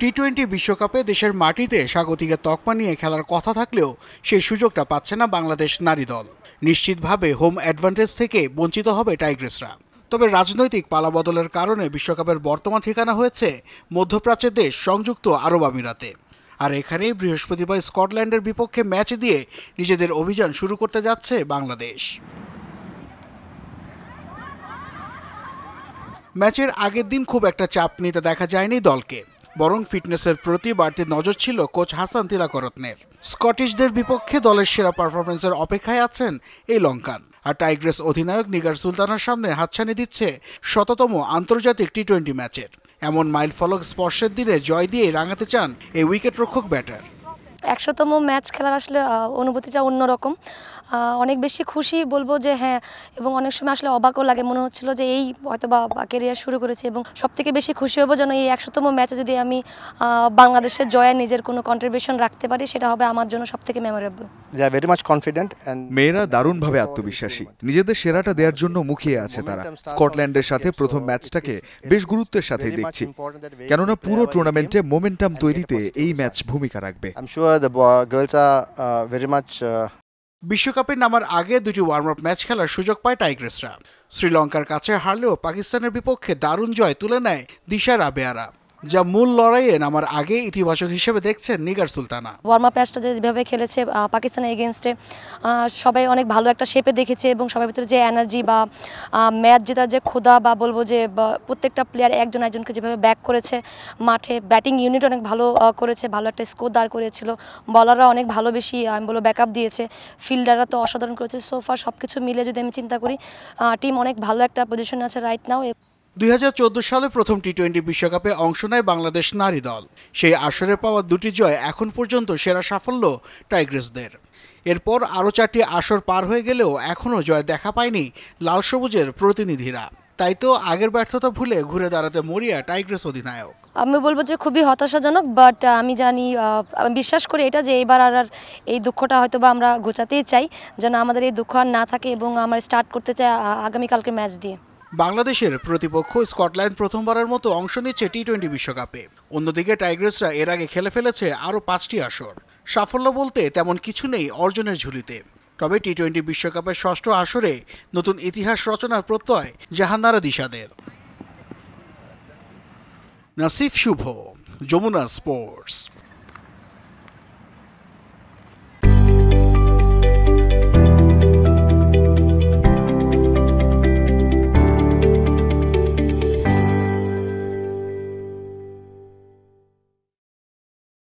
T twenty বিশ্বকাপে দেশের মাটিতে স্বাগতিকে তকমা নিয়ে খেলার কথা থাকলেও সেই সুযোগটা পাচ্ছে না বাংলাদেশ নারী দল নিশ্চিতভাবে হোম অ্যাডভান্টেজ থেকে বঞ্চিত হবে টাইগ্রেসরা তবে রাজনৈতিক পালাবদলের কারণে বিশ্বকাপের বর্তমান ঠিকানা হয়েছে মধ্যপ্রাচ্যের দেশ সংযুক্ত আরব আমিরাতে আর এখানেই বৃহস্পতিবার স্কটল্যান্ডের বিপক্ষে ম্যাচ দিয়ে নিজেদের অভিযান শুরু করতে যাচ্ছে বাংলাদেশ ম্যাচের আগের দিন খুব একটা চাপ নিতে দেখা যায়নি দলকে বরং ফিটনেসের প্রতি বাড়তি নজর ছিল কোচ হাসান তিলাকরত্নের স্কটিশদের বিপক্ষে দলের সেরা পারফরমেন্সের অপেক্ষায় আছেন এই লঙ্কান আর টাইগ্রেস অধিনায়ক নিগার সুলতানের সামনে হাতছানি দিচ্ছে শততম আন্তর্জাতিক টি টোয়েন্টি ম্যাচের এমন মাইল ফলক স্পর্শের দিনে জয় দিয়ে রাঙাতে চান এই রক্ষক ব্যাটার একশোতম ম্যাচ খেলার আসলে অনুভূতিটা অন্যরকম অনেক বেশি খুশি বলবো যে হ্যাঁ এবং অনেক সময় আসলে অবাকও লাগে মনে হচ্ছিল যে এই হয়তো বা কেরিয়ার শুরু করেছে এবং সবথেকে বেশি খুশি হবো যেন এই একশোতম ম্যাচে যদি আমি বাংলাদেশের জয়ে নিজের কোনো কন্ট্রিবিউশন রাখতে পারি সেটা হবে আমার জন্য সব থেকে মেমোরেবল মেয়েরা দারুণভাবে আত্মবিশ্বাসী নিজেদের সেরাটা দেওয়ার জন্য মুখিয়ে আছে তারা স্কটল্যান্ডের সাথে প্রথম ম্যাচটাকে বেশ গুরুত্বের সাথে দেখছি কেননা পুরো টুর্নামেন্টে মোমেন্টাম তৈরিতে এই ম্যাচ ভূমিকা রাখবে uh, uh, বিশ্বকাপে নামার আগে দুটি ওয়ার্ম আপ ম্যাচ খেলার সুযোগ পায় টাইগ্রেসরা শ্রীলঙ্কার কাছে হারলেও পাকিস্তানের বিপক্ষে দারুণ জয় তুলে নেয় দিশা রাবেয়ারা যা মূল লড়াইয়ে নামার আগে ইতিবাচক হিসেবে দেখছেন নিগার সুলতানা ওয়ার্ম প্যাচটা ম্যাচটা যেভাবে খেলেছে পাকিস্তান এগেনস্টে সবাই অনেক ভালো একটা শেপে দেখেছে এবং সবার ভিতরে যে এনার্জি বা ম্যাচ জেতার যে ক্ষুদা বা বলবো যে প্রত্যেকটা প্লেয়ার একজন একজনকে যেভাবে ব্যাক করেছে মাঠে ব্যাটিং ইউনিট অনেক ভালো করেছে ভালো একটা স্কোর দাঁড় করেছিল বলাররা অনেক ভালো বেশি আমি বলবো ব্যাক দিয়েছে ফিল্ডাররা তো অসাধারণ করেছে সোফা সব কিছু মিলে যদি আমি চিন্তা করি টিম অনেক ভালো একটা পজিশন আছে রাইট নাও দুই সালে প্রথম টি টোয়েন্টি বিশ্বকাপে অংশ নেয় বাংলাদেশ নারী দল সেই আসরে পাওয়া দুটি জয় এখন পর্যন্ত সেরা সাফল্য টাইগ্রেসদের এরপর আরও চারটি আসর পার হয়ে গেলেও এখনও জয় দেখা পায়নি লাল সবুজের প্রতিনিধিরা তাই তো আগের ব্যর্থতা ভুলে ঘুরে দাঁড়াতে মরিয়া টাইগ্রেস অধিনায়ক আমি বলবো যে খুবই হতাশাজনক বাট আমি জানি আমি বিশ্বাস করি এটা যে এবার আর এই দুঃখটা হয়তো বা আমরা ঘোচাতেই চাই যেন আমাদের এই দুঃখ আর না থাকে এবং আমরা স্টার্ট করতে চাই আগামীকালকে ম্যাচ দিয়ে বাংলাদেশের প্রতিপক্ষ স্কটল্যান্ড প্রথমবারের মতো অংশ নিচ্ছে টি টোয়েন্টি বিশ্বকাপে অন্যদিকে টাইগ্রেসরা এর আগে খেলে ফেলেছে আরও পাঁচটি আসর সাফল্য বলতে তেমন কিছু নেই অর্জনের ঝুলিতে তবে টি টোয়েন্টি বিশ্বকাপের ষষ্ঠ আসরে নতুন ইতিহাস রচনার প্রত্যয় জাহান্নারা দিশাদের নাসিফ শুভ যমুনা স্পোর্টস